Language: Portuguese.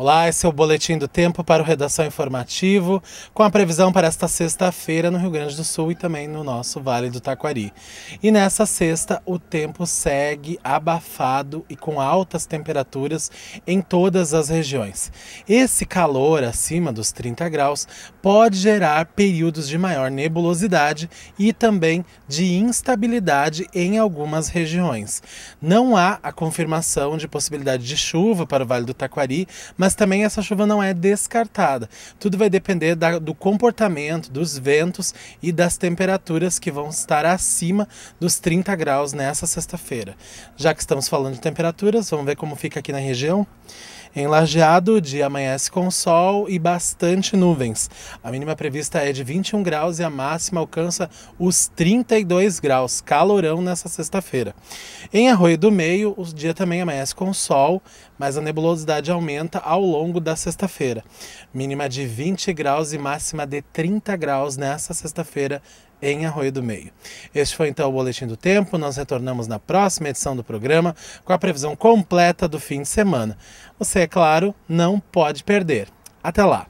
Olá, esse é o Boletim do Tempo para o Redação Informativo, com a previsão para esta sexta-feira no Rio Grande do Sul e também no nosso Vale do Taquari. E nessa sexta, o tempo segue abafado e com altas temperaturas em todas as regiões. Esse calor acima dos 30 graus pode gerar períodos de maior nebulosidade e também de instabilidade em algumas regiões. Não há a confirmação de possibilidade de chuva para o Vale do Taquari, mas mas também essa chuva não é descartada. Tudo vai depender da, do comportamento, dos ventos e das temperaturas que vão estar acima dos 30 graus nessa sexta-feira. Já que estamos falando de temperaturas, vamos ver como fica aqui na região. Em Lajeado, o dia amanhece com sol e bastante nuvens. A mínima prevista é de 21 graus e a máxima alcança os 32 graus. Calorão nessa sexta-feira. Em Arroio do Meio, o dia também amanhece com sol, mas a nebulosidade aumenta ao longo da sexta-feira. Mínima de 20 graus e máxima de 30 graus nessa sexta-feira em Arroio do Meio. Este foi então o Boletim do Tempo. Nós retornamos na próxima edição do programa com a previsão completa do fim de semana. Você, é claro, não pode perder. Até lá!